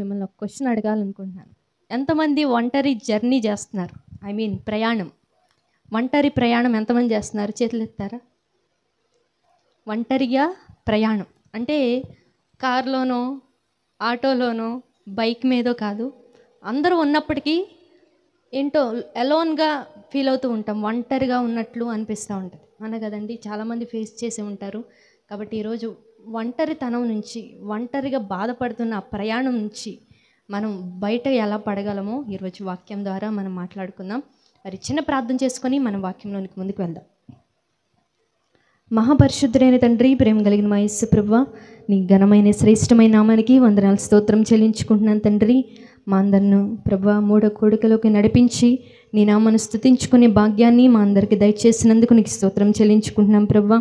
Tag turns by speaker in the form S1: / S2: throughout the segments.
S1: మిమ్మల్ని ఒక క్వశ్చన్ అడగాలనుకుంటున్నాను ఎంతమంది ఒంటరి జర్నీ చేస్తున్నారు ఐ మీన్ ప్రయాణం ఒంటరి ప్రయాణం ఎంతమంది చేస్తున్నారు చేతులు ఎత్తారా ఒంటరిగా ప్రయాణం అంటే కారులోనో ఆటోలోనో బైక్ మీదో కాదు అందరూ ఉన్నప్పటికీ ఏంటో ఎలోన్గా ఫీల్ అవుతూ ఉంటాం ఒంటరిగా ఉన్నట్లు అనిపిస్తూ ఉంటుంది అన కదండి చాలామంది ఫేస్ చేసి ఉంటారు కాబట్టి ఈరోజు ఒంటరితనం నుంచి ఒంటరిగా బాధపడుతున్న ఆ ప్రయాణం నుంచి మనం బయట ఎలా పడగలమో ఈరోజు వాక్యం ద్వారా మనం మాట్లాడుకుందాం మరి చిన్న ప్రార్థన చేసుకొని మనం వాక్యంలోనికి ముందుకు వెళ్దాం మహాపరిశుద్ధుడైన తండ్రి ప్రేమ కలిగిన మా యేసు ప్రభు నీ ఘనమైన శ్రేష్టమైన నామానికి వందనాలు స్తోత్రం చెల్లించుకుంటున్నాను తండ్రి మా అందరిను ప్రభు మూడో కోడికలోకి నడిపించి నీ నామను స్థుతించుకునే భాగ్యాన్ని మా అందరికి దయచేసినందుకు నీకు స్తోత్రం చెల్లించుకుంటున్నాం ప్రభు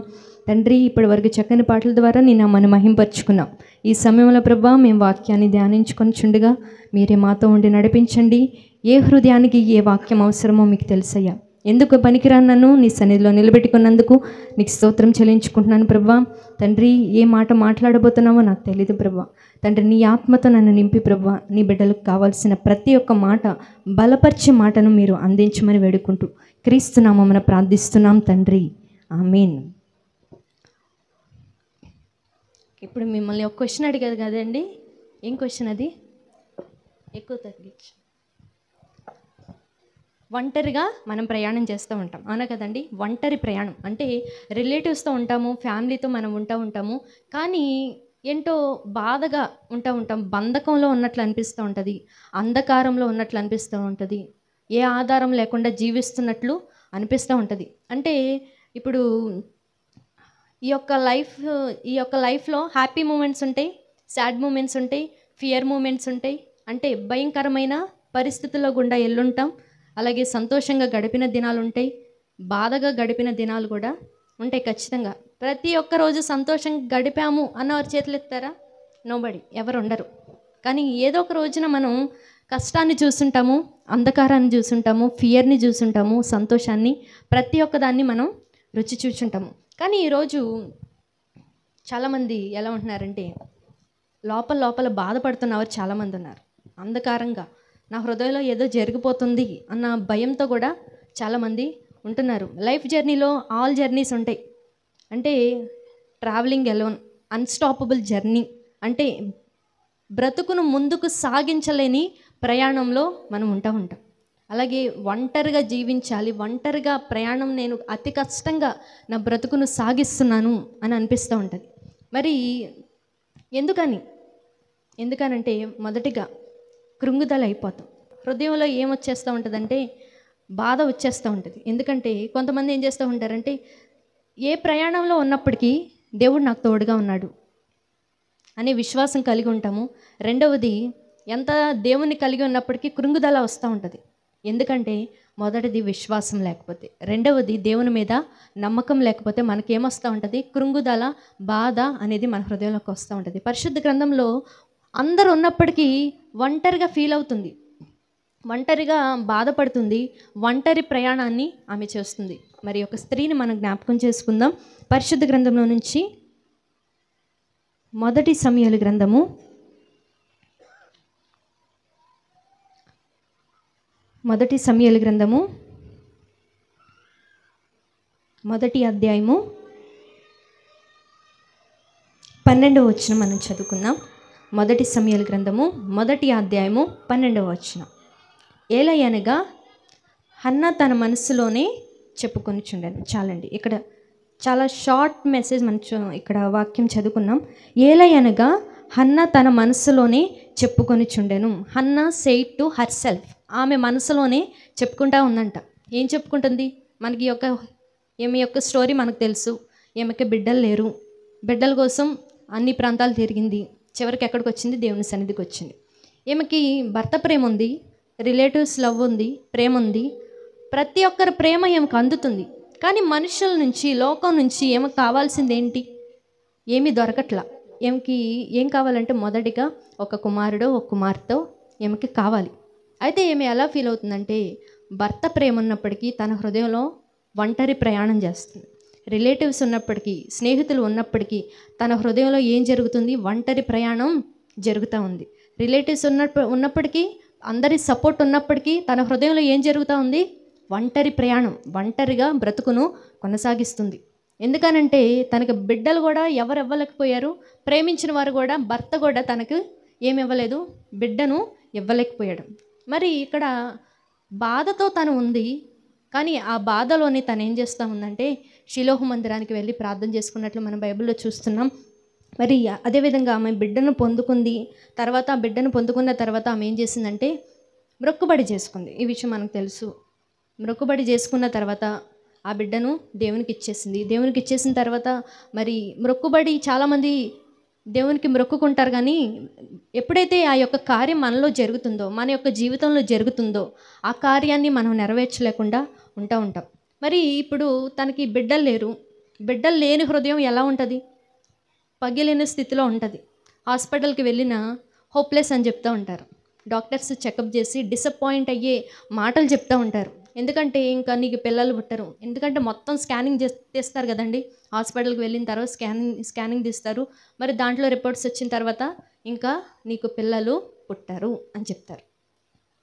S1: తండ్రి ఇప్పటి వరకు చక్కని పాటల ద్వారా నేను మనం మహింపరుచుకున్నాం ఈ సమయంలో ప్రభా మేము వాక్యాన్ని ధ్యానించుకొని చుండగా మీరే మాతో ఉండి నడిపించండి ఏ హృదయానికి ఏ వాక్యం అవసరమో మీకు తెలుసయ్యా ఎందుకు పనికిరానన్ను నీ సన్నిధిలో నిలబెట్టుకున్నందుకు నీకు స్తోత్రం చెల్లించుకుంటున్నాను ప్రభా తండ్రి ఏ మాట మాట్లాడబోతున్నావో నాకు తెలియదు ప్రభా తండ్రి నీ ఆత్మతో నన్ను నింపి ప్రభా నీ బిడ్డలకు కావాల్సిన ప్రతి ఒక్క మాట బలపరిచే మాటను మీరు అందించమని వేడుకుంటూ క్రీస్తునామమున ప్రార్థిస్తున్నాం తండ్రి మీన్ ఇప్పుడు మిమ్మల్ని ఒక క్వశ్చన్ అడిగారు కదండి ఏం క్వశ్చన్ అది ఎక్కువ తగ్గించు ఒంటరిగా మనం ప్రయాణం చేస్తూ ఉంటాం అవునా కదండి ఒంటరి ప్రయాణం అంటే రిలేటివ్స్తో ఉంటాము ఫ్యామిలీతో మనం ఉంటా ఉంటాము కానీ ఏంటో బాధగా ఉంటా ఉంటాం బంధకంలో ఉన్నట్లు అనిపిస్తూ ఉంటుంది అంధకారంలో ఉన్నట్లు అనిపిస్తూ ఉంటుంది ఏ ఆధారం లేకుండా జీవిస్తున్నట్లు అనిపిస్తూ ఉంటుంది అంటే ఇప్పుడు ఈ యొక్క లైఫ్ ఈ యొక్క లైఫ్లో హ్యాపీ మూమెంట్స్ ఉంటాయి సాడ్ మూమెంట్స్ ఉంటాయి ఫియర్ మూమెంట్స్ ఉంటాయి అంటే భయంకరమైన పరిస్థితుల్లో గుండా ఎల్లుంటాం అలాగే సంతోషంగా గడిపిన దినాలు ఉంటాయి బాధగా గడిపిన దినాలు కూడా ఉంటాయి ఖచ్చితంగా ప్రతి ఒక్క రోజు సంతోషంగా గడిపాము వారి చేతులు ఎత్తారా నోబడి ఎవరు ఉండరు కానీ ఏదో ఒక రోజున మనం కష్టాన్ని చూసుంటాము అంధకారాన్ని చూసుంటాము ఫియర్ని చూసుంటాము సంతోషాన్ని ప్రతి ఒక్కదాన్ని మనం రుచి చూచుంటాము కానీ ఈరోజు చాలామంది ఎలా ఉంటున్నారంటే లోపల లోపల బాధపడుతున్నవారు చాలామంది ఉన్నారు అంధకారంగా నా హృదయంలో ఏదో జరిగిపోతుంది అన్న భయంతో కూడా చాలామంది ఉంటున్నారు లైఫ్ జర్నీలో ఆల్ జర్నీస్ ఉంటాయి అంటే ట్రావెలింగ్ ఎలోన్ అన్స్టాపబుల్ జర్నీ అంటే బ్రతుకును ముందుకు సాగించలేని ప్రయాణంలో మనం ఉంటా ఉంటాం అలాగే ఒంటరిగా జీవించాలి ఒంటరిగా ప్రయాణం నేను అతి కష్టంగా నా బ్రతుకును సాగిస్తున్నాను అని అనిపిస్తూ ఉంటుంది మరి ఎందుకని ఎందుకనంటే మొదటిగా కృంగుదల అయిపోతాం హృదయంలో ఏమొచ్చేస్తూ ఉంటుందంటే బాధ వచ్చేస్తూ ఉంటుంది ఎందుకంటే కొంతమంది ఏం చేస్తూ ఉంటారంటే ఏ ప్రయాణంలో ఉన్నప్పటికీ దేవుడు నాకు తోడుగా ఉన్నాడు అనే విశ్వాసం కలిగి ఉంటాము రెండవది ఎంత దేవుని కలిగి ఉన్నప్పటికీ కృంగుదల వస్తూ ఉంటుంది ఎందుకంటే మొదటిది విశ్వాసం లేకపోతే రెండవది దేవుని మీద నమ్మకం లేకపోతే మనకేమొస్తూ ఉంటుంది కృంగుదల బాధ అనేది మన హృదయంలోకి వస్తూ ఉంటుంది పరిశుద్ధ గ్రంథంలో అందరు ఉన్నప్పటికీ ఒంటరిగా ఫీల్ అవుతుంది ఒంటరిగా బాధపడుతుంది ఒంటరి ప్రయాణాన్ని ఆమె చేస్తుంది మరి ఒక స్త్రీని మనం జ్ఞాపకం చేసుకుందాం పరిశుద్ధ గ్రంథంలో నుంచి మొదటి సమయాల గ్రంథము మొదటి సమయల గ్రంథము మొదటి అధ్యాయము పన్నెండవ వచనం మనం చదువుకుందాం మొదటి సమయల గ్రంథము మొదటి అధ్యాయము పన్నెండవ వచ్చిన ఏలయనగా హన్న తన మనసులోనే చెప్పుకొని చుండాను చాలండి ఇక్కడ చాలా షార్ట్ మెసేజ్ మనం ఇక్కడ వాక్యం చదువుకున్నాం ఏలయనగా హన్న తన మనసులోనే చెప్పుకొని చుండెను Hannah said to herself ఆమె మనసులోనే చెప్పుకుంటా ఉందంట ఏం చెప్పుకుంటుంది మనకి యొక్క ఈమె యొక్క స్టోరీ మనకు తెలుసు ఈమెకి బిడ్డలు లేరు బిడ్డల కోసం అన్ని ప్రాంతాలు తిరిగింది చివరికి ఎక్కడికి వచ్చింది దేవుని సన్నిధికి వచ్చింది ఈమెకి భర్త ప్రేమ ఉంది రిలేటివ్స్ లవ్ ఉంది ప్రేమ ఉంది ప్రతి ఒక్కరి ప్రేమ ఈమెకు అందుతుంది కానీ మనుషుల నుంచి లోకం నుంచి ఏమకు కావాల్సింది ఏంటి ఏమీ దొరకట్లా ఏమికి ఏం కావాలంటే మొదటిగా ఒక కుమారుడు ఒక కుమార్తో ఏమికి కావాలి అయితే ఏమి ఎలా ఫీల్ అవుతుందంటే భర్త ప్రేమ ఉన్నప్పటికీ తన హృదయంలో ఒంటరి ప్రయాణం చేస్తుంది రిలేటివ్స్ ఉన్నప్పటికీ స్నేహితులు ఉన్నప్పటికీ తన హృదయంలో ఏం జరుగుతుంది ఒంటరి ప్రయాణం జరుగుతూ ఉంది రిలేటివ్స్ ఉన్న ఉన్నప్పటికీ అందరి సపోర్ట్ ఉన్నప్పటికీ తన హృదయంలో ఏం జరుగుతూ ఉంది ఒంటరి ప్రయాణం ఒంటరిగా బ్రతుకును కొనసాగిస్తుంది ఎందుకనంటే తనకు బిడ్డలు కూడా ఎవరు ఇవ్వలేకపోయారు ప్రేమించిన వారు కూడా భర్త కూడా తనకు ఏమి ఇవ్వలేదు బిడ్డను ఇవ్వలేకపోయాడు మరి ఇక్కడ బాధతో తను ఉంది కానీ ఆ బాధలోనే తను ఏం చేస్తూ ఉందంటే శిలోహ మందిరానికి వెళ్ళి ప్రార్థన చేసుకున్నట్లు మనం బైబిల్లో చూస్తున్నాం మరి అదేవిధంగా ఆమె బిడ్డను పొందుకుంది తర్వాత ఆ బిడ్డను పొందుకున్న తర్వాత ఆమె ఏం చేసిందంటే మ్రొక్కుబడి చేసుకుంది ఈ విషయం మనకు తెలుసు మ్రొక్కుబడి చేసుకున్న తర్వాత ఆ బిడ్డను దేవునికి ఇచ్చేసింది దేవునికి ఇచ్చేసిన తర్వాత మరి మ్రొక్కుబడి చాలామంది దేవునికి మొక్కుకుంటారు కానీ ఎప్పుడైతే ఆ యొక్క కార్యం మనలో జరుగుతుందో మన యొక్క జీవితంలో జరుగుతుందో ఆ కార్యాన్ని మనం నెరవేర్చలేకుండా ఉంటా ఉంటాం మరి ఇప్పుడు తనకి బిడ్డలు లేరు బిడ్డలు లేని హృదయం ఎలా ఉంటుంది పగిలిన స్థితిలో ఉంటుంది హాస్పిటల్కి వెళ్ళిన హోప్లెస్ అని చెప్తూ ఉంటారు డాక్టర్స్ చెకప్ చేసి డిసప్పాయింట్ అయ్యే మాటలు చెప్తూ ఉంటారు ఎందుకంటే ఇంకా నీకు పిల్లలు పుట్టరు ఎందుకంటే మొత్తం స్కానింగ్ తీస్తారు కదండి హాస్పిటల్కి వెళ్ళిన తర్వాత స్కానింగ్ స్కానింగ్ తీస్తారు మరి దాంట్లో రిపోర్ట్స్ వచ్చిన తర్వాత ఇంకా నీకు పిల్లలు పుట్టారు అని చెప్తారు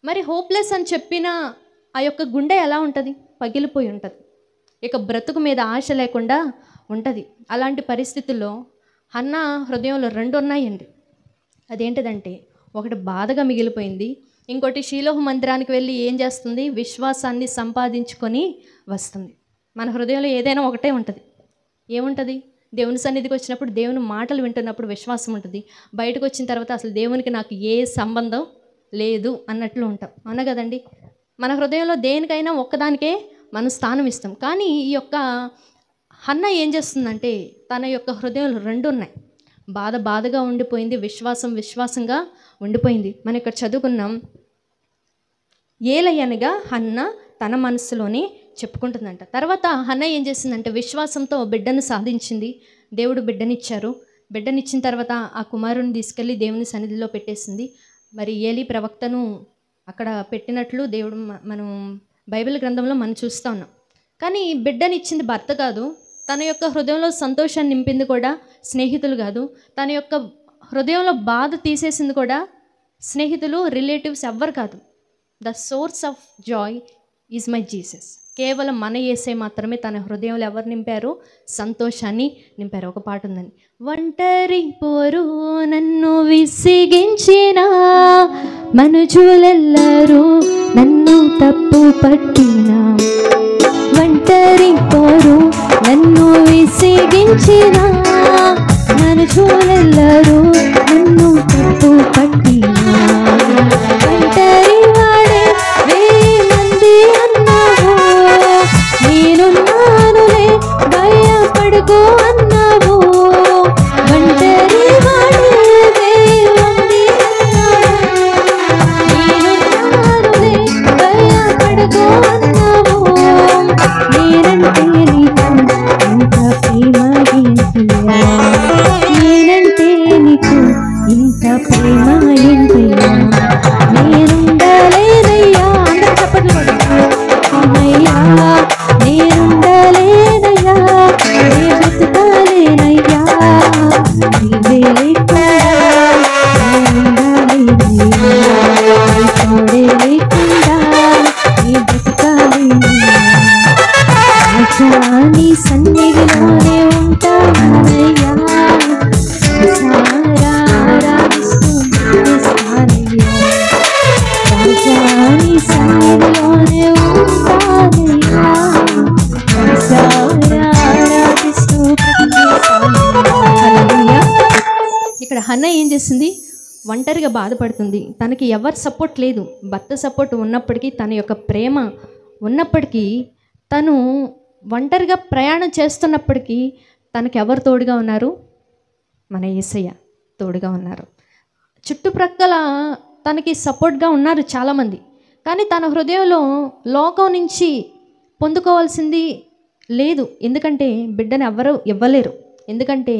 S1: మరి హోప్లెస్ అని చెప్పిన ఆ యొక్క గుండె ఎలా ఉంటుంది పగిలిపోయి ఉంటుంది ఇక బ్రతుకు మీద ఆశ లేకుండా ఉంటుంది అలాంటి పరిస్థితుల్లో అన్న హృదయంలో రెండు ఉన్నాయండి అదేంటిదంటే ఒకటి బాధగా మిగిలిపోయింది ఇంకోటి షీలోహ మందిరానికి వెళ్ళి ఏం చేస్తుంది విశ్వాసాన్ని సంపాదించుకొని వస్తుంది మన హృదయంలో ఏదైనా ఒకటే ఉంటుంది ఏముంటుంది దేవుని సన్నిధికి వచ్చినప్పుడు దేవుని మాటలు వింటున్నప్పుడు విశ్వాసం ఉంటుంది బయటకు వచ్చిన తర్వాత అసలు దేవునికి నాకు ఏ సంబంధం లేదు అన్నట్లు ఉంటాం అవునా కదండి మన హృదయంలో దేనికైనా ఒక్కదానికే మనం స్థానం ఇస్తాం కానీ ఈ యొక్క హన్న ఏం చేస్తుందంటే తన యొక్క హృదయంలో రెండు ఉన్నాయి బాధ బాధగా ఉండిపోయింది విశ్వాసం విశ్వాసంగా ఉండిపోయింది మనం ఇక్కడ చదువుకున్నాం ఏలయనగా హన్న తన మనసులోనే చెప్పుకుంటుందంట తర్వాత హన్న ఏం చేసిందంటే విశ్వాసంతో బిడ్డను సాధించింది దేవుడు బిడ్డనిచ్చారు బిడ్డనిచ్చిన తర్వాత ఆ కుమారుని తీసుకెళ్ళి దేవుని సన్నిధిలో పెట్టేసింది మరి ఏలి ప్రవక్తను అక్కడ పెట్టినట్లు దేవుడు మనం బైబిల్ గ్రంథంలో మనం చూస్తూ ఉన్నాం కానీ బిడ్డనిచ్చింది భర్త కాదు తన యొక్క హృదయంలో సంతోషాన్ని నింపింది కూడా స్నేహితులు కాదు తన యొక్క హృదయంలో బాధ తీసేసింది కూడా స్నేహితులు రిలేటివ్స్ ఎవ్వరు కాదు the source of joy is my Jesus కేవలం మన ఏసే మాత్రమే తన హృదయంలో ఎవరు నింపారు సంతోషాన్ని నింపారు ఒక పాట ఉందని ఒంటరి పోరు నన్ను విసిగించిన మనుషులెల్లరూ నన్ను తప్పు పట్టిన ఒంటరి పోరు నన్ను విసిగించిన మనుషులెల్లరూ నన్ను తప్పు పట్టిన நேருங்களே ஐயா அந்த சப்பட்டு ஐயா పూర్తిగా బాధపడుతుంది తనకి ఎవరు సపోర్ట్ లేదు భర్త సపోర్ట్ ఉన్నప్పటికీ తన యొక్క ప్రేమ ఉన్నప్పటికీ తను ఒంటరిగా ప్రయాణం చేస్తున్నప్పటికీ తనకి ఎవరు తోడుగా ఉన్నారు మన ఏసయ్య తోడుగా ఉన్నారు చుట్టుప్రక్కల తనకి సపోర్ట్గా ఉన్నారు చాలామంది కానీ తన హృదయంలో లోకం నుంచి పొందుకోవాల్సింది లేదు ఎందుకంటే బిడ్డను ఎవరు ఇవ్వలేరు ఎందుకంటే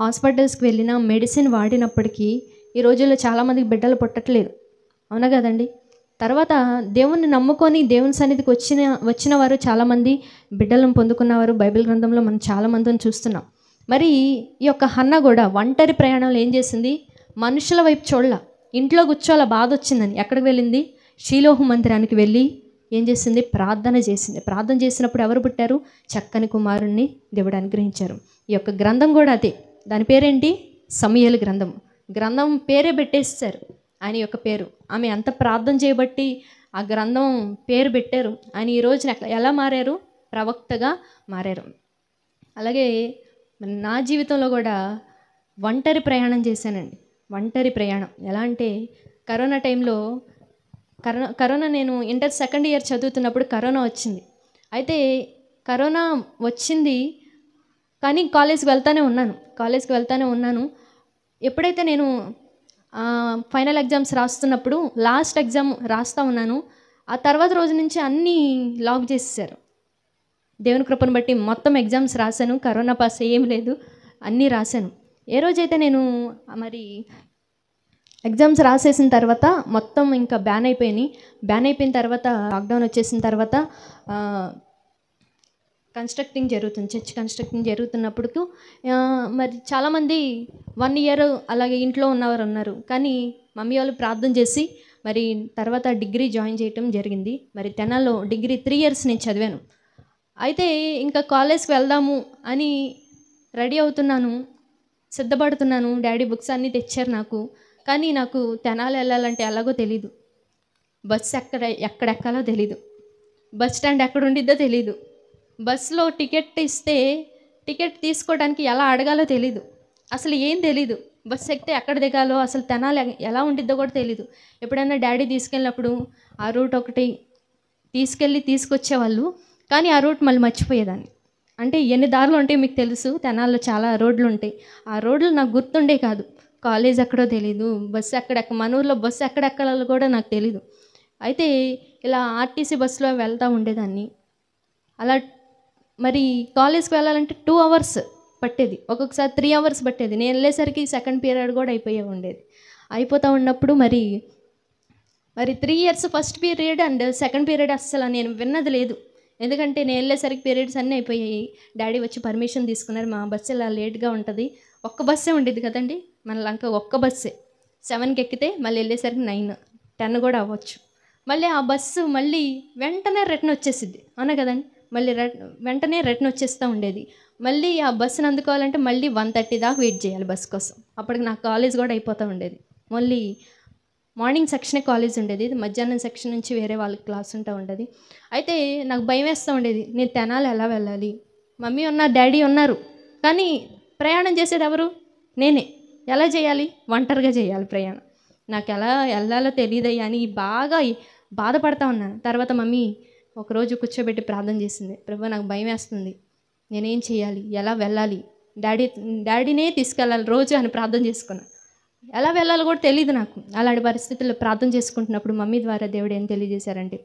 S1: హాస్పిటల్స్కి వెళ్ళినా మెడిసిన్ వాడినప్పటికీ ఈ రోజుల్లో చాలామందికి బిడ్డలు పుట్టట్లేదు అవునా కదండి తర్వాత దేవుణ్ణి నమ్ముకొని దేవుని సన్నిధికి వచ్చిన వచ్చిన వారు చాలామంది బిడ్డలను పొందుకున్నవారు బైబిల్ గ్రంథంలో మనం చాలామందిని చూస్తున్నాం మరి ఈ యొక్క హన్న కూడా ఒంటరి ప్రయాణంలో ఏం చేసింది మనుషుల వైపు చూడాల ఇంట్లో కూర్చోవాల బాధ వచ్చిందని ఎక్కడికి వెళ్ళింది షీలోహు మందిరానికి వెళ్ళి ఏం చేసింది ప్రార్థన చేసింది ప్రార్థన చేసినప్పుడు ఎవరు పుట్టారు చక్కని కుమారుణ్ణి దేవుడు అనుగ్రహించారు ఈ యొక్క గ్రంథం కూడా అదే దాని పేరేంటి సమయలు గ్రంథం గ్రంథం పేరే పెట్టేస్తారు ఆయన యొక్క పేరు ఆమె ఎంత ప్రార్థన చేయబట్టి ఆ గ్రంథం పేరు పెట్టారు ఆయన ఈ రోజున ఎలా మారారు ప్రవక్తగా మారారు అలాగే నా జీవితంలో కూడా ఒంటరి ప్రయాణం చేశానండి ఒంటరి ప్రయాణం ఎలా అంటే కరోనా టైంలో కరోనా కరోనా నేను ఇంటర్ సెకండ్ ఇయర్ చదువుతున్నప్పుడు కరోనా వచ్చింది అయితే కరోనా వచ్చింది కానీ కాలేజ్కి వెళ్తానే ఉన్నాను కాలేజ్కి వెళ్తానే ఉన్నాను ఎప్పుడైతే నేను ఫైనల్ ఎగ్జామ్స్ రాస్తున్నప్పుడు లాస్ట్ ఎగ్జామ్ రాస్తూ ఉన్నాను ఆ తర్వాత రోజు నుంచి అన్నీ లాక్ చేసేసారు దేవుని కృపను బట్టి మొత్తం ఎగ్జామ్స్ రాశాను కరోనా పాస్ ఏం లేదు అన్నీ రాశాను ఏ రోజైతే నేను మరి ఎగ్జామ్స్ రాసేసిన తర్వాత మొత్తం ఇంకా బ్యాన్ అయిపోయినాయి బ్యాన్ అయిపోయిన తర్వాత లాక్డౌన్ వచ్చేసిన తర్వాత కన్స్ట్రక్టింగ్ జరుగుతుంది చర్చ్ కన్స్ట్రక్టింగ్ జరుగుతున్నప్పుడు మరి చాలామంది వన్ ఇయర్ అలాగే ఇంట్లో ఉన్నవారు ఉన్నారు కానీ మమ్మీ వాళ్ళు ప్రార్థన చేసి మరి తర్వాత డిగ్రీ జాయిన్ చేయటం జరిగింది మరి తెనాలో డిగ్రీ త్రీ ఇయర్స్ నేను చదివాను అయితే ఇంకా కాలేజ్కి వెళ్దాము అని రెడీ అవుతున్నాను సిద్ధపడుతున్నాను డాడీ బుక్స్ అన్నీ తెచ్చారు నాకు కానీ నాకు తెనాలు వెళ్ళాలంటే ఎలాగో తెలీదు బస్సు ఎక్కడ ఎక్కడెక్కాలో తెలీదు బస్ స్టాండ్ ఎక్కడ ఉండిద్దో తెలీదు బస్సులో టికెట్ ఇస్తే టికెట్ తీసుకోవడానికి ఎలా అడగాలో తెలీదు అసలు ఏం తెలీదు బస్సు ఎక్కితే ఎక్కడ దిగాలో అసలు తెనాలి ఎలా ఉండిద్దో కూడా తెలీదు ఎప్పుడైనా డాడీ తీసుకెళ్ళినప్పుడు ఆ రూట్ ఒకటి తీసుకెళ్ళి తీసుకొచ్చేవాళ్ళు కానీ ఆ రూట్ మళ్ళీ మర్చిపోయేదాన్ని అంటే ఎన్ని దారులు ఉంటాయి మీకు తెలుసు తెనాల్లో చాలా రోడ్లు ఉంటాయి ఆ రోడ్లు నాకు గుర్తుండే కాదు కాలేజ్ ఎక్కడో తెలీదు బస్సు ఎక్కడెక్క మన ఊర్లో బస్సు ఎక్కడెక్కడాలో కూడా నాకు తెలీదు అయితే ఇలా ఆర్టీసీ బస్సులో వెళ్తూ ఉండేదాన్ని అలా మరి కాలేజ్కి వెళ్ళాలంటే టూ అవర్స్ పట్టేది ఒక్కొక్కసారి త్రీ అవర్స్ పట్టేది నేను వెళ్ళేసరికి సెకండ్ పీరియడ్ కూడా అయిపోయే ఉండేది అయిపోతూ ఉన్నప్పుడు మరి మరి three years first period and second period అస్సలు నేను విన్నది లేదు ఎందుకంటే నేను వెళ్ళేసరికి పీరియడ్స్ అన్నీ అయిపోయాయి డాడీ వచ్చి పర్మిషన్ తీసుకున్నారు మా బస్సు ఇలా లేట్గా ఉంటుంది ఒక్క బస్సే ఉండేది కదండి మన లంక ఒక్క బస్సే సెవెన్కి ఎక్కితే మళ్ళీ వెళ్ళేసరికి నైన్ టెన్ కూడా అవ్వచ్చు మళ్ళీ ఆ బస్సు మళ్ళీ వెంటనే రిటర్న్ వచ్చేసిద్ది అవునా కదండి మళ్ళీ ర వెంటనే రిటర్న్ వచ్చేస్తూ ఉండేది మళ్ళీ ఆ బస్సును అందుకోవాలంటే మళ్ళీ వన్ థర్టీ దాకా వెయిట్ చేయాలి బస్ కోసం అప్పటికి నాకు కాలేజ్ కూడా అయిపోతూ ఉండేది మళ్ళీ మార్నింగ్ సెక్షనే కాలేజ్ ఉండేది మధ్యాహ్నం సెక్షన్ నుంచి వేరే వాళ్ళకి క్లాస్ ఉంటూ ఉండేది అయితే నాకు భయం వేస్తూ ఉండేది నేను తెనాలి ఎలా వెళ్ళాలి మమ్మీ ఉన్నారు డాడీ ఉన్నారు కానీ ప్రయాణం చేసేది ఎవరు నేనే ఎలా చేయాలి ఒంటరిగా చేయాలి ప్రయాణం నాకు ఎలా వెళ్ళాలో తెలియదు అని బాగా బాధపడతా ఉన్నాను తర్వాత మమ్మీ ఒకరోజు కూర్చోబెట్టి ప్రార్థన చేసింది ప్రభు నాకు భయం వేస్తుంది నేనేం చేయాలి ఎలా వెళ్ళాలి డాడీ డాడీనే తీసుకెళ్ళాలి రోజు అని ప్రార్థన చేసుకున్నాను ఎలా వెళ్ళాలో కూడా తెలియదు నాకు అలాంటి పరిస్థితుల్లో ప్రార్థన చేసుకుంటున్నప్పుడు మమ్మీ ద్వారా దేవుడు ఏం తెలియజేశారంటే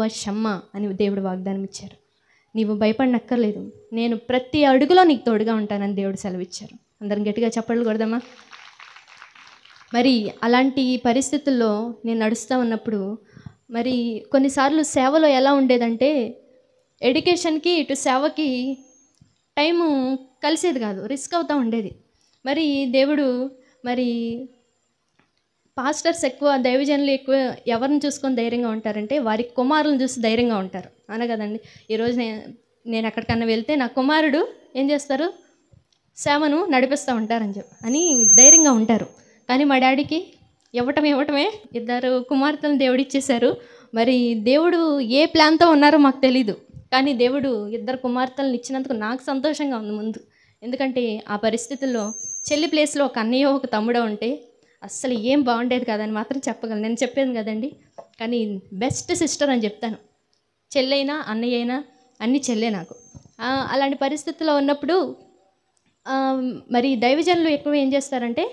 S1: వా షమ్మ అని దేవుడు వాగ్దానం ఇచ్చారు నీవు భయపడనక్కర్లేదు నేను ప్రతి అడుగులో నీకు తోడుగా ఉంటానని దేవుడు సెలవిచ్చారు అందరం గట్టిగా చెప్పడం కూడదమ్మా మరి అలాంటి పరిస్థితుల్లో నేను నడుస్తూ ఉన్నప్పుడు మరి కొన్నిసార్లు సేవలో ఎలా ఉండేదంటే ఎడ్యుకేషన్కి ఇటు సేవకి టైము కలిసేది కాదు రిస్క్ అవుతూ ఉండేది మరి దేవుడు మరి పాస్టర్స్ ఎక్కువ దైవజనులు ఎక్కువ ఎవరిని చూసుకొని ధైర్యంగా ఉంటారంటే వారి కుమారులను చూసి ధైర్యంగా ఉంటారు అనగదండి ఈరోజు నేను నేను ఎక్కడికన్నా వెళ్తే నా కుమారుడు ఏం చేస్తారు సేవను నడిపిస్తూ ఉంటారని చెప్పి అని ధైర్యంగా ఉంటారు కానీ మా డాడీకి ఇవ్వటం ఇవ్వటమే ఇద్దరు కుమార్తెను ఇచ్చేశారు మరి దేవుడు ఏ ప్లాన్తో ఉన్నారో మాకు తెలీదు కానీ దేవుడు ఇద్దరు కుమార్తెలను ఇచ్చినందుకు నాకు సంతోషంగా ఉంది ముందు ఎందుకంటే ఆ పరిస్థితుల్లో చెల్లి ప్లేస్లో ఒక అన్నయ్య ఒక తమ్ముడో ఉంటే అస్సలు ఏం బాగుండేది కాదని మాత్రం చెప్పగలను నేను చెప్పేది కదండి కానీ బెస్ట్ సిస్టర్ అని చెప్తాను చెల్లైనా అన్నయ్య అయినా అన్నీ చెల్లే నాకు అలాంటి పరిస్థితుల్లో ఉన్నప్పుడు మరి దైవజనులు ఎక్కువ ఏం చేస్తారంటే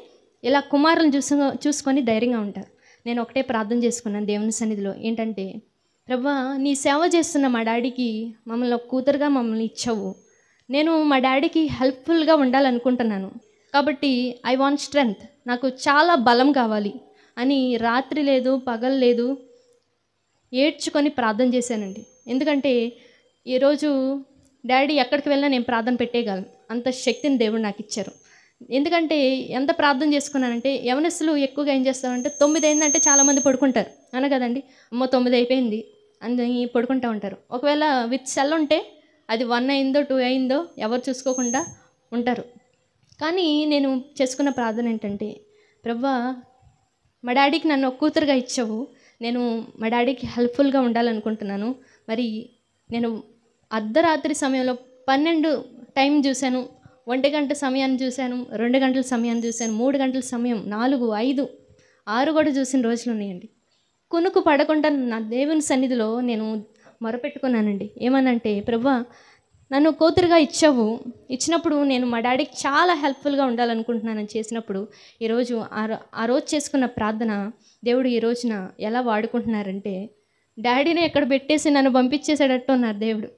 S1: ఇలా కుమారులను చూసు చూసుకొని ధైర్యంగా ఉంటారు నేను ఒకటే ప్రార్థన చేసుకున్నాను దేవుని సన్నిధిలో ఏంటంటే ప్రభా నీ సేవ చేస్తున్న మా డాడీకి మమ్మల్ని కూతురుగా మమ్మల్ని ఇచ్చావు నేను మా డాడీకి హెల్ప్ఫుల్గా ఉండాలనుకుంటున్నాను కాబట్టి ఐ వాంట్ స్ట్రెంగ్త్ నాకు చాలా బలం కావాలి అని రాత్రి లేదు పగలు లేదు ఏడ్చుకొని ప్రార్థన చేశానండి ఎందుకంటే ఈరోజు డాడీ ఎక్కడికి వెళ్ళినా నేను ప్రార్థన పెట్టేయగలను అంత శక్తిని దేవుడు నాకు ఇచ్చారు ఎందుకంటే ఎంత ప్రార్థన చేసుకున్నానంటే యవనస్సులు ఎక్కువగా ఏం చేస్తామంటే తొమ్మిది అయిందంటే చాలామంది పడుకుంటారు అన కదండి అమ్మ తొమ్మిది అయిపోయింది అని పడుకుంటూ ఉంటారు ఒకవేళ విత్ సెల్ ఉంటే అది వన్ అయిందో టూ అయిందో ఎవరు చూసుకోకుండా ఉంటారు కానీ నేను చేసుకున్న ప్రార్థన ఏంటంటే ప్రవ్వా మా డాడీకి నన్ను ఒక కూతురుగా ఇచ్చావు నేను మా డాడీకి హెల్ప్ఫుల్గా ఉండాలనుకుంటున్నాను మరి నేను అర్ధరాత్రి సమయంలో పన్నెండు టైం చూశాను ఒంటి గంట సమయాన్ని చూశాను రెండు గంటల సమయాన్ని చూశాను మూడు గంటల సమయం నాలుగు ఐదు ఆరు కూడా చూసిన రోజులు ఉన్నాయండి కొనుక్కు పడకుండా నా దేవుని సన్నిధిలో నేను మొరపెట్టుకున్నానండి ఏమనంటే ప్రభా నన్ను కూతురుగా ఇచ్చావు ఇచ్చినప్పుడు నేను మా డాడీకి చాలా హెల్ప్ఫుల్గా ఉండాలనుకుంటున్నాను చేసినప్పుడు ఈరోజు ఆ రోజు చేసుకున్న ప్రార్థన దేవుడు ఈ రోజున ఎలా వాడుకుంటున్నారంటే డాడీని ఎక్కడ పెట్టేసి నన్ను పంపించేసాడట్టు ఉన్నారు దేవుడు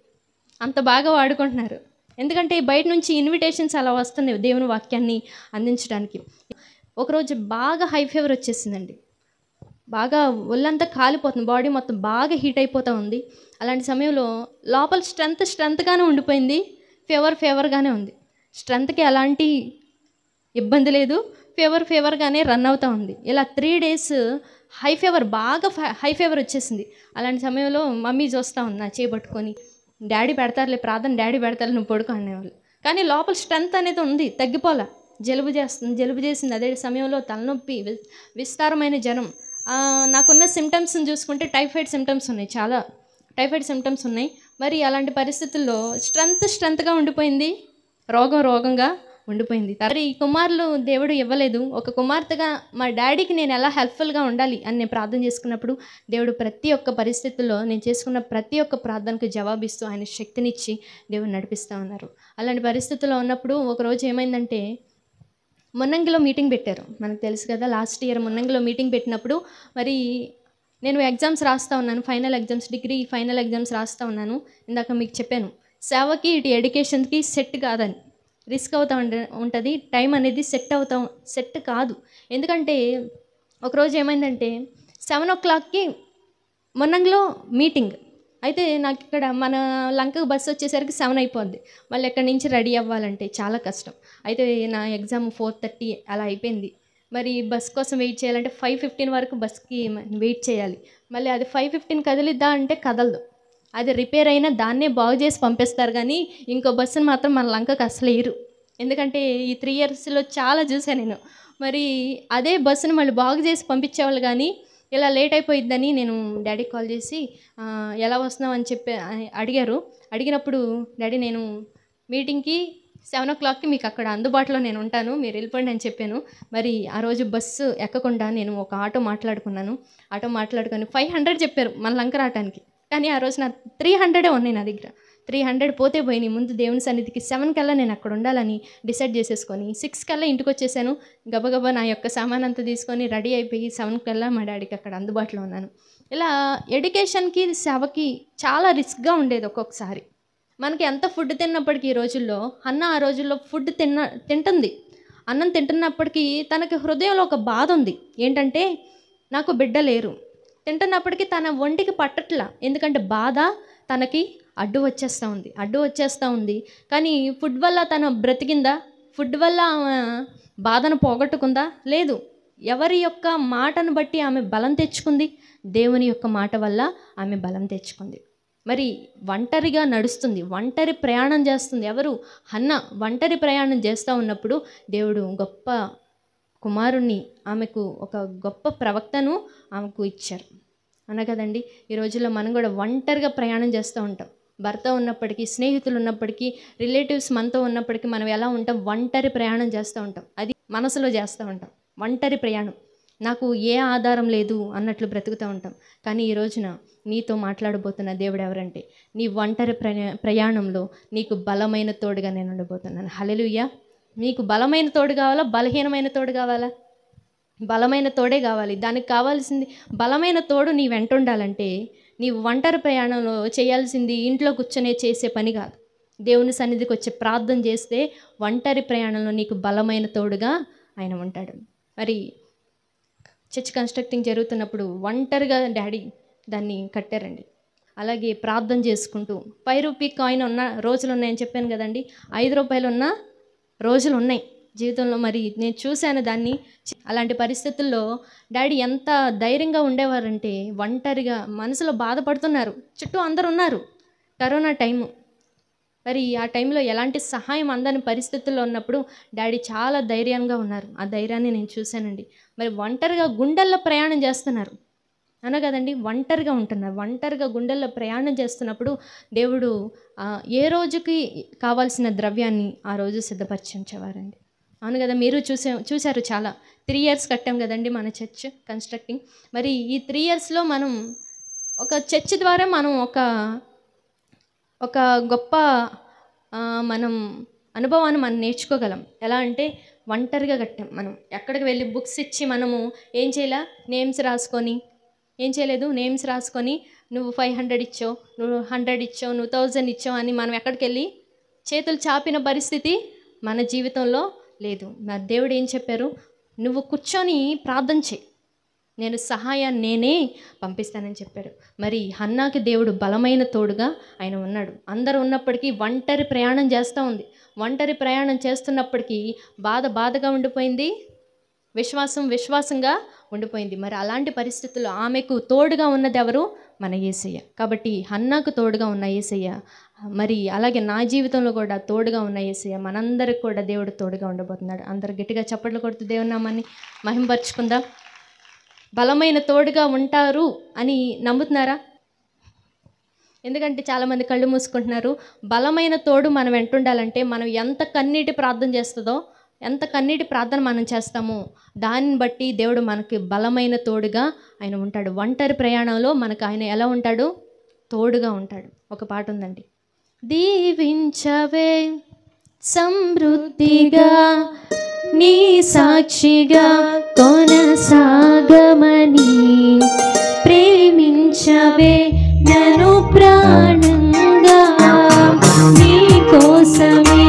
S1: అంత బాగా వాడుకుంటున్నారు ఎందుకంటే బయట నుంచి ఇన్విటేషన్స్ అలా వస్తున్నాయి దేవుని వాక్యాన్ని అందించడానికి ఒకరోజు బాగా హై ఫీవర్ వచ్చేసిందండి బాగా ఒళ్ళంతా కాలిపోతుంది బాడీ మొత్తం బాగా హీట్ అయిపోతూ ఉంది అలాంటి సమయంలో లోపల స్ట్రెంత్ స్ట్రెంత్గానే ఉండిపోయింది ఫేవర్ ఫేవర్గానే ఉంది స్ట్రెంత్కి ఎలాంటి ఇబ్బంది లేదు ఫేవర్ ఫేవర్గానే రన్ అవుతూ ఉంది ఇలా త్రీ డేస్ హై ఫేవర్ బాగా హై ఫేవర్ వచ్చేసింది అలాంటి సమయంలో మమ్మీ చూస్తూ ఉంది నా చేపట్టుకొని డాడీ పెడతారులే ప్రార్థన డాడీ పెడతారు నువ్వు పడుకో అనేవాళ్ళు కానీ లోపల స్ట్రెంత్ అనేది ఉంది తగ్గిపోలే జలుబు చేస్తుంది జలుబు చేసింది అదే సమయంలో తలనొప్పి విస్తారమైన జ్వరం నాకున్న సిమ్టమ్స్ని చూసుకుంటే టైఫాయిడ్ సిమ్టమ్స్ ఉన్నాయి చాలా టైఫాయిడ్ సిమ్టమ్స్ ఉన్నాయి మరి అలాంటి పరిస్థితుల్లో స్ట్రెంత్ స్ట్రెంత్గా ఉండిపోయింది రోగం రోగంగా ఉండిపోయింది మరి ఈ కుమారులు దేవుడు ఇవ్వలేదు ఒక కుమార్తెగా మా డాడీకి నేను ఎలా హెల్ప్ఫుల్గా ఉండాలి అని నేను ప్రార్థన చేసుకున్నప్పుడు దేవుడు ప్రతి ఒక్క పరిస్థితుల్లో నేను చేసుకున్న ప్రతి ఒక్క ప్రార్థనకు జవాబిస్తూ ఆయన శక్తినిచ్చి దేవుడు నడిపిస్తూ ఉన్నారు అలాంటి పరిస్థితుల్లో ఉన్నప్పుడు ఒకరోజు ఏమైందంటే మున్నంగిలో మీటింగ్ పెట్టారు మనకు తెలుసు కదా లాస్ట్ ఇయర్ మున్నంగిలో మీటింగ్ పెట్టినప్పుడు మరి నేను ఎగ్జామ్స్ రాస్తూ ఉన్నాను final exams degree final exams రాస్తూ ఉన్నాను ఇందాక మీకు చెప్పాను సేవకి ఇటు ఎడ్యుకేషన్కి సెట్ కాదని రిస్క్ అవుతూ ఉంటుంది టైం అనేది సెట్ అవుతా సెట్ కాదు ఎందుకంటే ఒకరోజు ఏమైందంటే సెవెన్ ఓ క్లాక్కి మొన్నంలో మీటింగ్ అయితే నాకు ఇక్కడ మన లంక బస్సు వచ్చేసరికి సెవెన్ అయిపోద్ది మళ్ళీ ఎక్కడి నుంచి రెడీ అవ్వాలంటే చాలా కష్టం అయితే నా ఎగ్జామ్ ఫోర్ థర్టీ అలా అయిపోయింది మరి బస్ కోసం వెయిట్ చేయాలంటే ఫైవ్ ఫిఫ్టీన్ వరకు బస్కి వెయిట్ చేయాలి మళ్ళీ అది ఫైవ్ ఫిఫ్టీన్ కదిలిద్దా అంటే కదలదు అది రిపేర్ అయినా దాన్నే బాగు చేసి పంపిస్తారు కానీ ఇంకో బస్సును మాత్రం మన లంకకు అసలు ఇరు ఎందుకంటే ఈ త్రీ ఇయర్స్లో చాలా చూశాను నేను మరి అదే బస్సును మళ్ళీ బాగు చేసి పంపించేవాళ్ళు కానీ ఇలా లేట్ అయిపోయిద్దని నేను డాడీకి కాల్ చేసి ఎలా వస్తున్నావు అని చెప్పి అడిగారు అడిగినప్పుడు డాడీ నేను మీటింగ్కి సెవెన్ ఓ క్లాక్కి మీకు అక్కడ అందుబాటులో నేను ఉంటాను మీరు వెళ్ళిపోండి అని చెప్పాను మరి ఆ రోజు బస్సు ఎక్కకుండా నేను ఒక ఆటో మాట్లాడుకున్నాను ఆటో మాట్లాడుకొని ఫైవ్ హండ్రెడ్ చెప్పారు మన లంక రావటానికి కానీ ఆ రోజు నా త్రీ హండ్రెడే ఉన్నాయి నా దగ్గర త్రీ హండ్రెడ్ పోతే పోయినాయి ముందు దేవుని సన్నిధికి సెవెన్ కల్లా నేను అక్కడ ఉండాలని డిసైడ్ చేసేసుకొని సిక్స్ కల్లా ఇంటికి వచ్చేసాను గబగబా నా యొక్క సామాన్ అంతా తీసుకొని రెడీ అయిపోయి సెవెన్ కల్లా మా డాడీకి అక్కడ అందుబాటులో ఉన్నాను ఇలా ఎడ్యుకేషన్కి సేవకి చాలా రిస్క్గా ఉండేది ఒక్కొక్కసారి మనకి ఎంత ఫుడ్ తిన్నప్పటికీ ఈ రోజుల్లో అన్న ఆ రోజుల్లో ఫుడ్ తిన్న తింటుంది అన్నం తింటున్నప్పటికీ తనకి హృదయంలో ఒక బాధ ఉంది ఏంటంటే నాకు బిడ్డ లేరు తింటున్నప్పటికీ తన ఒంటికి పట్టట్లా ఎందుకంటే బాధ తనకి అడ్డు వచ్చేస్తూ ఉంది అడ్డు వచ్చేస్తూ ఉంది కానీ ఫుడ్ వల్ల తన బ్రతికిందా ఫుడ్ వల్ల ఆమె బాధను పోగొట్టుకుందా లేదు ఎవరి యొక్క మాటను బట్టి ఆమె బలం తెచ్చుకుంది దేవుని యొక్క మాట వల్ల ఆమె బలం తెచ్చుకుంది మరి ఒంటరిగా నడుస్తుంది ఒంటరి ప్రయాణం చేస్తుంది ఎవరు అన్న ఒంటరి ప్రయాణం చేస్తూ ఉన్నప్పుడు దేవుడు గొప్ప కుమారుణ్ణి ఆమెకు ఒక గొప్ప ప్రవక్తను ఆమెకు ఇచ్చారు అన్న కదండి ఈ రోజుల్లో మనం కూడా ఒంటరిగా ప్రయాణం చేస్తూ ఉంటాం భర్త ఉన్నప్పటికీ స్నేహితులు ఉన్నప్పటికీ రిలేటివ్స్ మనతో ఉన్నప్పటికీ మనం ఎలా ఉంటాం ఒంటరి ప్రయాణం చేస్తూ ఉంటాం అది మనసులో చేస్తూ ఉంటాం ఒంటరి ప్రయాణం నాకు ఏ ఆధారం లేదు అన్నట్లు బ్రతుకుతూ ఉంటాం కానీ ఈ రోజున నీతో మాట్లాడబోతున్న దేవుడు ఎవరంటే నీ ఒంటరి ప్రయాణంలో నీకు బలమైన తోడుగా నేను ఉండబోతున్నాను హలలుయ్యా మీకు బలమైన తోడు కావాలా బలహీనమైన తోడు కావాలా బలమైన తోడే కావాలి దానికి కావాల్సింది బలమైన తోడు నీ వెంట ఉండాలంటే నీవు ఒంటరి ప్రయాణంలో చేయాల్సింది ఇంట్లో కూర్చొనే చేసే పని కాదు దేవుని సన్నిధికి వచ్చి ప్రార్థన చేస్తే ఒంటరి ప్రయాణంలో నీకు బలమైన తోడుగా ఆయన ఉంటాడు మరి చర్చ్ కన్స్ట్రక్టింగ్ జరుగుతున్నప్పుడు ఒంటరిగా డాడీ దాన్ని కట్టారండి అలాగే ప్రార్థన చేసుకుంటూ ఫైవ్ రూపీ కాయిన్ ఉన్న రోజులు ఉన్నాయని చెప్పాను కదండి ఐదు రూపాయలు ఉన్నా రోజులు ఉన్నాయి జీవితంలో మరి నేను చూశాను దాన్ని అలాంటి పరిస్థితుల్లో డాడీ ఎంత ధైర్యంగా ఉండేవారంటే ఒంటరిగా మనసులో బాధపడుతున్నారు చుట్టూ అందరు ఉన్నారు కరోనా టైము మరి ఆ టైంలో ఎలాంటి సహాయం అందని పరిస్థితుల్లో ఉన్నప్పుడు డాడీ చాలా ధైర్యంగా ఉన్నారు ఆ ధైర్యాన్ని నేను చూశానండి మరి ఒంటరిగా గుండెల్లో ప్రయాణం చేస్తున్నారు కదండి ఒంటరిగా ఉంటున్నారు ఒంటరిగా గుండెల్లో ప్రయాణం చేస్తున్నప్పుడు దేవుడు ఏ రోజుకి కావాల్సిన ద్రవ్యాన్ని ఆ రోజు సిద్ధపరిచించేవారండి అవును కదా మీరు చూసే చూశారు చాలా త్రీ ఇయర్స్ కట్టాం కదండి మన చర్చ్ కన్స్ట్రక్టింగ్ మరి ఈ త్రీ ఇయర్స్లో మనం ఒక చర్చ్ ద్వారా మనం ఒక ఒక గొప్ప మనం అనుభవాన్ని మనం నేర్చుకోగలం ఎలా అంటే ఒంటరిగా కట్టాం మనం ఎక్కడికి వెళ్ళి బుక్స్ ఇచ్చి మనము ఏం చేయాల నేమ్స్ రాసుకొని ఏం చేయలేదు నేమ్స్ రాసుకొని నువ్వు ఫైవ్ హండ్రెడ్ ఇచ్చావు నువ్వు హండ్రెడ్ ఇచ్చావు నువ్వు థౌజండ్ ఇచ్చావు అని మనం ఎక్కడికి వెళ్ళి చేతులు చాపిన పరిస్థితి మన జీవితంలో లేదు నా దేవుడు ఏం చెప్పారు నువ్వు కూర్చొని ప్రార్థన చేయి నేను సహాయాన్ని నేనే పంపిస్తానని చెప్పాడు మరి హన్నాకి దేవుడు బలమైన తోడుగా ఆయన ఉన్నాడు అందరు ఉన్నప్పటికీ ఒంటరి ప్రయాణం చేస్తూ ఉంది ఒంటరి ప్రయాణం చేస్తున్నప్పటికీ బాధ బాధగా ఉండిపోయింది విశ్వాసం విశ్వాసంగా ఉండిపోయింది మరి అలాంటి పరిస్థితుల్లో ఆమెకు తోడుగా ఉన్నది ఎవరు మన ఏసయ్య కాబట్టి అన్నాకు తోడుగా ఉన్న ఏసయ్య మరి అలాగే నా జీవితంలో కూడా తోడుగా ఉన్న ఏసయ్య మనందరికి కూడా దేవుడు తోడుగా ఉండబోతున్నాడు అందరు గట్టిగా చప్పట్లు కొడుతూ దేవున్నామని మహింపరచుకుందాం బలమైన తోడుగా ఉంటారు అని నమ్ముతున్నారా ఎందుకంటే చాలామంది కళ్ళు మూసుకుంటున్నారు బలమైన తోడు మనం వెంటుండాలంటే మనం ఎంత కన్నీటి ప్రార్థన చేస్తుందో ఎంత కన్నీటి ప్రార్థన మనం చేస్తామో దాన్ని బట్టి దేవుడు మనకి బలమైన తోడుగా ఆయన ఉంటాడు ఒంటరి ప్రయాణంలో మనకు ఆయన ఎలా ఉంటాడు తోడుగా ఉంటాడు ఒక పాట ఉందండి దీవించవే సమృద్ధిగా నీ సాక్షిగా కొనసాగమని ప్రేమించవే నను ప్రాణంగా నీ కోసమే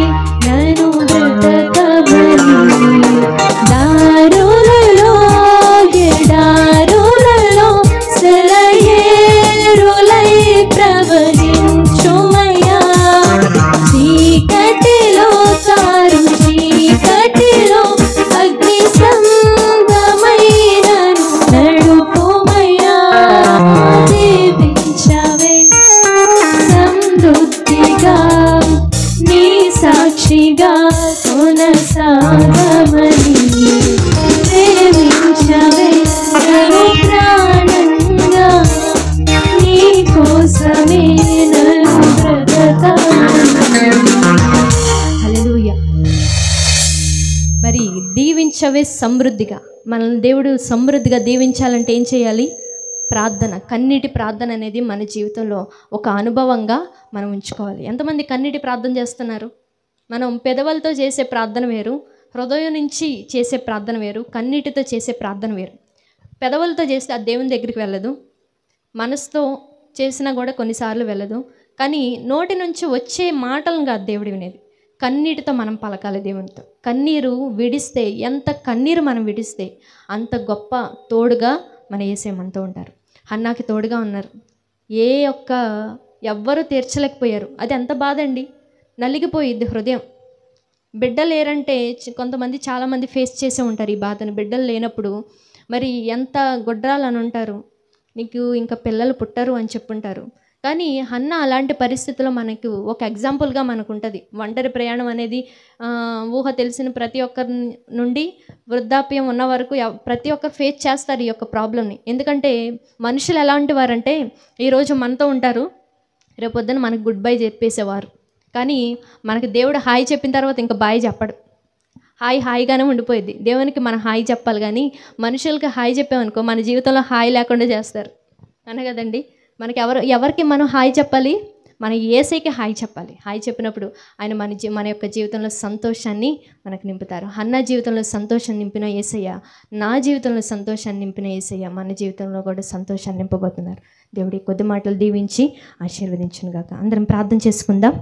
S1: సమృద్ధిగా మనల్ని దేవుడు సమృద్ధిగా దీవించాలంటే ఏం చేయాలి ప్రార్థన కన్నీటి ప్రార్థన అనేది మన జీవితంలో ఒక అనుభవంగా మనం ఉంచుకోవాలి ఎంతమంది కన్నీటి ప్రార్థన చేస్తున్నారు మనం పెదవులతో చేసే ప్రార్థన వేరు హృదయం నుంచి చేసే ప్రార్థన వేరు కన్నీటితో చేసే ప్రార్థన వేరు పెదవులతో చేస్తే ఆ దేవుని దగ్గరికి వెళ్ళదు మనసుతో చేసినా కూడా కొన్నిసార్లు వెళ్ళదు కానీ నోటి నుంచి వచ్చే మాటలను కాదు దేవుడు వినేది కన్నీటితో మనం పలకాలి దేవునితో కన్నీరు విడిస్తే ఎంత కన్నీరు మనం విడిస్తే అంత గొప్ప తోడుగా మన ఏసే మనతో ఉంటారు అన్నాకి తోడుగా ఉన్నారు ఏ ఒక్క ఎవ్వరు తీర్చలేకపోయారు అది ఎంత బాధ అండి నలిగిపోయిద్ది హృదయం బిడ్డ లేరంటే కొంతమంది చాలామంది ఫేస్ చేసే ఉంటారు ఈ బాధను బిడ్డలు లేనప్పుడు మరి ఎంత గొడ్రాలని ఉంటారు నీకు ఇంకా పిల్లలు పుట్టరు అని చెప్పుంటారు కానీ హన్న అలాంటి పరిస్థితుల్లో మనకు ఒక ఎగ్జాంపుల్గా మనకు ఉంటుంది ఒంటరి ప్రయాణం అనేది ఊహ తెలిసిన ప్రతి ఒక్కరి నుండి వృద్ధాప్యం ఉన్న వరకు ప్రతి ఒక్కరు ఫేస్ చేస్తారు ఈ యొక్క ప్రాబ్లమ్ని ఎందుకంటే మనుషులు ఎలాంటి వారంటే ఈరోజు మనతో ఉంటారు రేపొద్దున మనకు గుడ్ బై చెప్పేసేవారు కానీ మనకు దేవుడు హాయ్ చెప్పిన తర్వాత ఇంకా బాయ్ చెప్పడు హాయ్ హాయిగానే ఉండిపోయింది దేవునికి మనం హాయ్ చెప్పాలి కానీ మనుషులకి హాయ్ చెప్పామనుకో మన జీవితంలో హాయ్ లేకుండా చేస్తారు అనే కదండి మనకి ఎవరు ఎవరికి మనం హాయ్ చెప్పాలి మన ఏసైకి హాయ్ చెప్పాలి హాయ్ చెప్పినప్పుడు ఆయన మన జీ మన యొక్క జీవితంలో సంతోషాన్ని మనకు నింపుతారు అన్న జీవితంలో సంతోషం నింపిన ఏసయ్య నా జీవితంలో సంతోషాన్ని నింపిన ఏసయ్య మన జీవితంలో కూడా సంతోషాన్ని నింపబోతున్నారు దేవుడి కొద్ది మాటలు దీవించి ఆశీర్వదించను గాక అందరం ప్రార్థన చేసుకుందాం